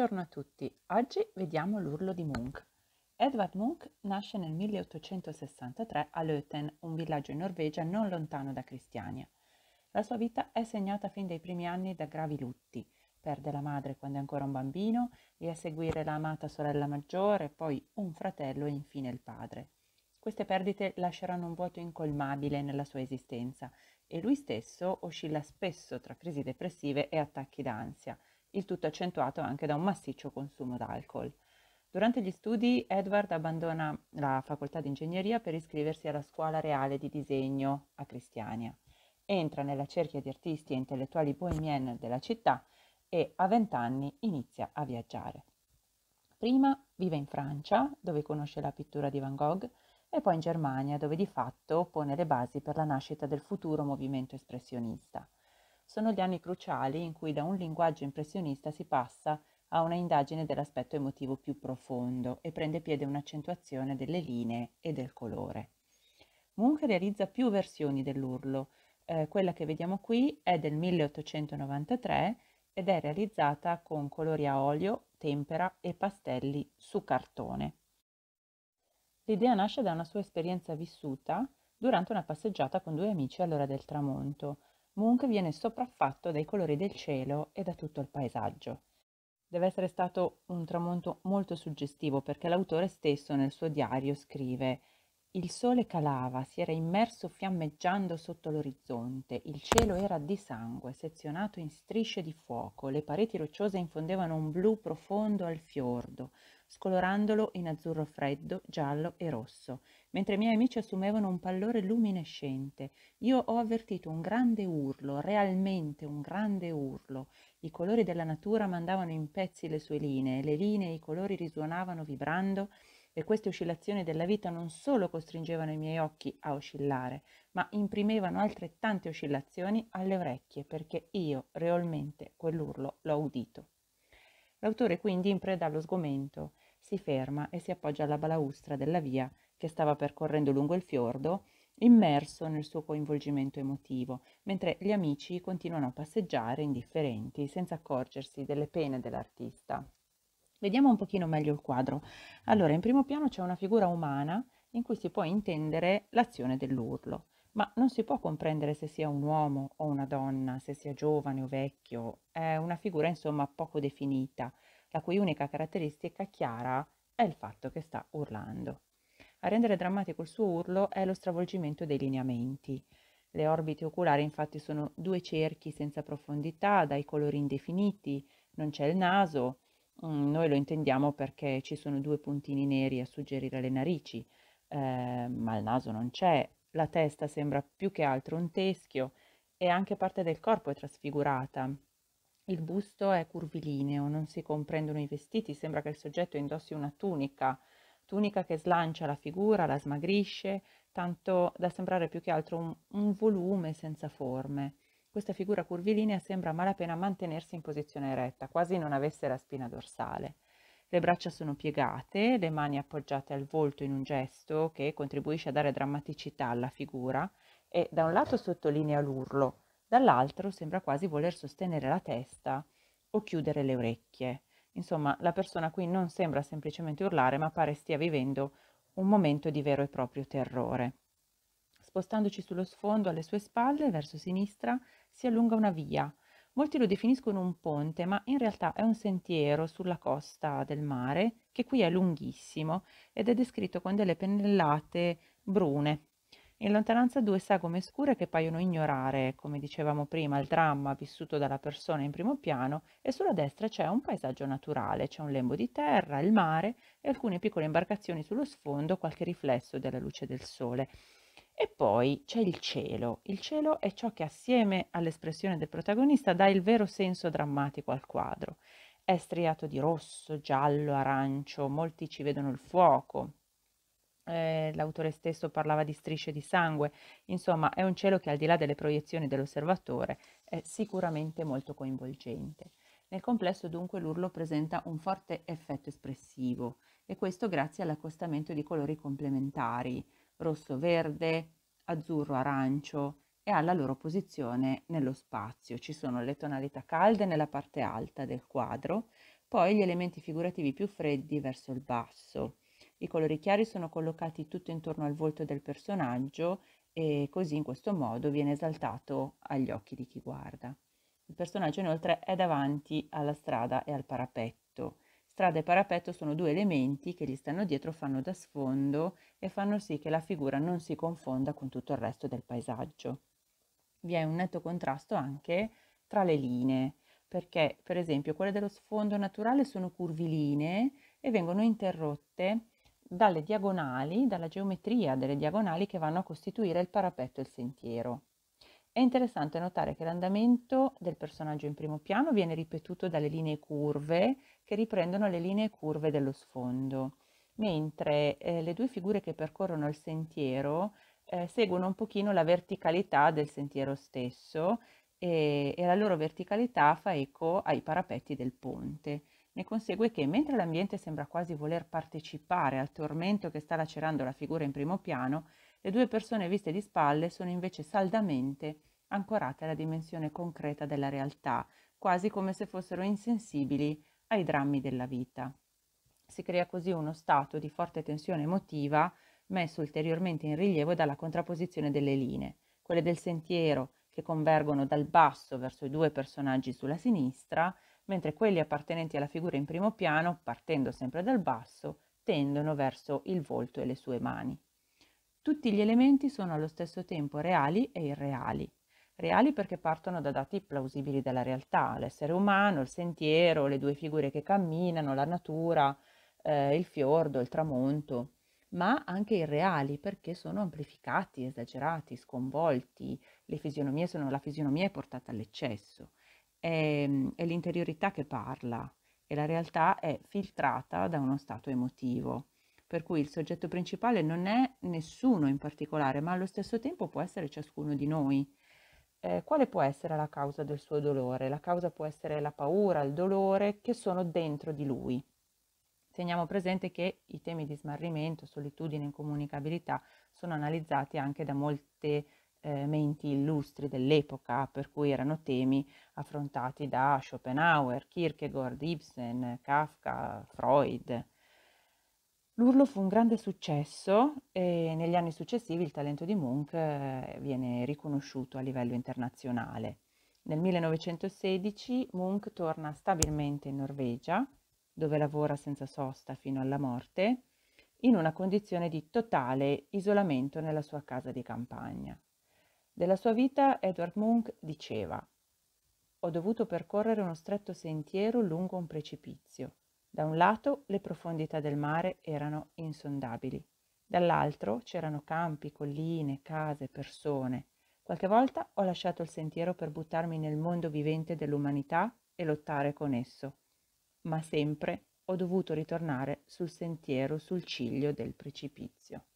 Buongiorno a tutti, oggi vediamo l'urlo di Munch. Edvard Munch nasce nel 1863 a Löten, un villaggio in Norvegia non lontano da Cristiania. La sua vita è segnata fin dai primi anni da gravi lutti. Perde la madre quando è ancora un bambino, e a seguire la amata sorella maggiore, poi un fratello e infine il padre. Queste perdite lasceranno un vuoto incolmabile nella sua esistenza e lui stesso oscilla spesso tra crisi depressive e attacchi d'ansia – il tutto accentuato anche da un massiccio consumo d'alcol. Durante gli studi Edward abbandona la facoltà di ingegneria per iscriversi alla Scuola Reale di Disegno a Cristiania. Entra nella cerchia di artisti e intellettuali bohemien della città e a 20 anni inizia a viaggiare. Prima vive in Francia, dove conosce la pittura di Van Gogh, e poi in Germania, dove di fatto pone le basi per la nascita del futuro movimento espressionista sono gli anni cruciali in cui da un linguaggio impressionista si passa a una indagine dell'aspetto emotivo più profondo e prende piede un'accentuazione delle linee e del colore. Munch realizza più versioni dell'urlo, eh, quella che vediamo qui è del 1893 ed è realizzata con colori a olio, tempera e pastelli su cartone. L'idea nasce da una sua esperienza vissuta durante una passeggiata con due amici all'ora del tramonto, Munch viene sopraffatto dai colori del cielo e da tutto il paesaggio. Deve essere stato un tramonto molto suggestivo perché l'autore stesso nel suo diario scrive il sole calava, si era immerso fiammeggiando sotto l'orizzonte, il cielo era di sangue, sezionato in strisce di fuoco, le pareti rocciose infondevano un blu profondo al fiordo, scolorandolo in azzurro freddo, giallo e rosso, mentre i miei amici assumevano un pallore luminescente. Io ho avvertito un grande urlo, realmente un grande urlo. I colori della natura mandavano in pezzi le sue linee, le linee e i colori risuonavano vibrando e queste oscillazioni della vita non solo costringevano i miei occhi a oscillare, ma imprimevano altrettante oscillazioni alle orecchie perché io realmente quell'urlo l'ho udito. L'autore quindi in preda allo sgomento si ferma e si appoggia alla balaustra della via che stava percorrendo lungo il fiordo, immerso nel suo coinvolgimento emotivo, mentre gli amici continuano a passeggiare indifferenti, senza accorgersi delle pene dell'artista. Vediamo un pochino meglio il quadro. Allora, in primo piano c'è una figura umana in cui si può intendere l'azione dell'urlo, ma non si può comprendere se sia un uomo o una donna, se sia giovane o vecchio, è una figura insomma poco definita, la cui unica caratteristica chiara è il fatto che sta urlando. A rendere drammatico il suo urlo è lo stravolgimento dei lineamenti. Le orbite oculari infatti sono due cerchi senza profondità, dai colori indefiniti, non c'è il naso, Mm, noi lo intendiamo perché ci sono due puntini neri a suggerire le narici, eh, ma il naso non c'è, la testa sembra più che altro un teschio e anche parte del corpo è trasfigurata. Il busto è curvilineo, non si comprendono i vestiti, sembra che il soggetto indossi una tunica, tunica che slancia la figura, la smagrisce, tanto da sembrare più che altro un, un volume senza forme. Questa figura curvilinea sembra malapena mantenersi in posizione eretta, quasi non avesse la spina dorsale. Le braccia sono piegate, le mani appoggiate al volto in un gesto che contribuisce a dare drammaticità alla figura e da un lato sottolinea l'urlo, dall'altro sembra quasi voler sostenere la testa o chiudere le orecchie. Insomma, la persona qui non sembra semplicemente urlare, ma pare stia vivendo un momento di vero e proprio terrore. Spostandoci sullo sfondo alle sue spalle, verso sinistra, si allunga una via. Molti lo definiscono un ponte, ma in realtà è un sentiero sulla costa del mare, che qui è lunghissimo ed è descritto con delle pennellate brune. In lontananza due sagome scure che paiono ignorare, come dicevamo prima, il dramma vissuto dalla persona in primo piano e sulla destra c'è un paesaggio naturale, c'è un lembo di terra, il mare e alcune piccole imbarcazioni sullo sfondo, qualche riflesso della luce del sole. E poi c'è il cielo. Il cielo è ciò che assieme all'espressione del protagonista dà il vero senso drammatico al quadro. È striato di rosso, giallo, arancio, molti ci vedono il fuoco. Eh, l'autore stesso parlava di strisce di sangue. Insomma, è un cielo che al di là delle proiezioni dell'osservatore è sicuramente molto coinvolgente. Nel complesso dunque l'urlo presenta un forte effetto espressivo e questo grazie all'accostamento di colori complementari rosso-verde, azzurro-arancio e alla loro posizione nello spazio. Ci sono le tonalità calde nella parte alta del quadro, poi gli elementi figurativi più freddi verso il basso. I colori chiari sono collocati tutto intorno al volto del personaggio e così in questo modo viene esaltato agli occhi di chi guarda. Il personaggio inoltre è davanti alla strada e al parapetto. Strada e parapetto sono due elementi che gli stanno dietro, fanno da sfondo e fanno sì che la figura non si confonda con tutto il resto del paesaggio. Vi è un netto contrasto anche tra le linee, perché per esempio quelle dello sfondo naturale sono curvilinee e vengono interrotte dalle diagonali, dalla geometria delle diagonali che vanno a costituire il parapetto e il sentiero. È interessante notare che l'andamento del personaggio in primo piano viene ripetuto dalle linee curve che riprendono le linee curve dello sfondo, mentre eh, le due figure che percorrono il sentiero eh, seguono un pochino la verticalità del sentiero stesso e, e la loro verticalità fa eco ai parapetti del ponte. Ne consegue che mentre l'ambiente sembra quasi voler partecipare al tormento che sta lacerando la figura in primo piano, le due persone viste di spalle sono invece saldamente ancorate alla dimensione concreta della realtà, quasi come se fossero insensibili ai drammi della vita. Si crea così uno stato di forte tensione emotiva messo ulteriormente in rilievo dalla contrapposizione delle linee, quelle del sentiero che convergono dal basso verso i due personaggi sulla sinistra, mentre quelli appartenenti alla figura in primo piano, partendo sempre dal basso, tendono verso il volto e le sue mani. Tutti gli elementi sono allo stesso tempo reali e irreali. Reali perché partono da dati plausibili della realtà, l'essere umano, il sentiero, le due figure che camminano, la natura, eh, il fiordo, il tramonto, ma anche irreali perché sono amplificati, esagerati, sconvolti, le fisionomie sono, la fisionomia è portata all'eccesso, è, ehm, è l'interiorità che parla e la realtà è filtrata da uno stato emotivo per cui il soggetto principale non è nessuno in particolare, ma allo stesso tempo può essere ciascuno di noi. Eh, quale può essere la causa del suo dolore? La causa può essere la paura, il dolore che sono dentro di lui. Teniamo presente che i temi di smarrimento, solitudine e incomunicabilità sono analizzati anche da molte eh, menti illustri dell'epoca, per cui erano temi affrontati da Schopenhauer, Kierkegaard, Ibsen, Kafka, Freud. L'urlo fu un grande successo e negli anni successivi il talento di Munch eh, viene riconosciuto a livello internazionale. Nel 1916 Munch torna stabilmente in Norvegia, dove lavora senza sosta fino alla morte, in una condizione di totale isolamento nella sua casa di campagna. Della sua vita Edward Munch diceva Ho dovuto percorrere uno stretto sentiero lungo un precipizio. Da un lato le profondità del mare erano insondabili, dall'altro c'erano campi, colline, case, persone. Qualche volta ho lasciato il sentiero per buttarmi nel mondo vivente dell'umanità e lottare con esso, ma sempre ho dovuto ritornare sul sentiero sul ciglio del precipizio.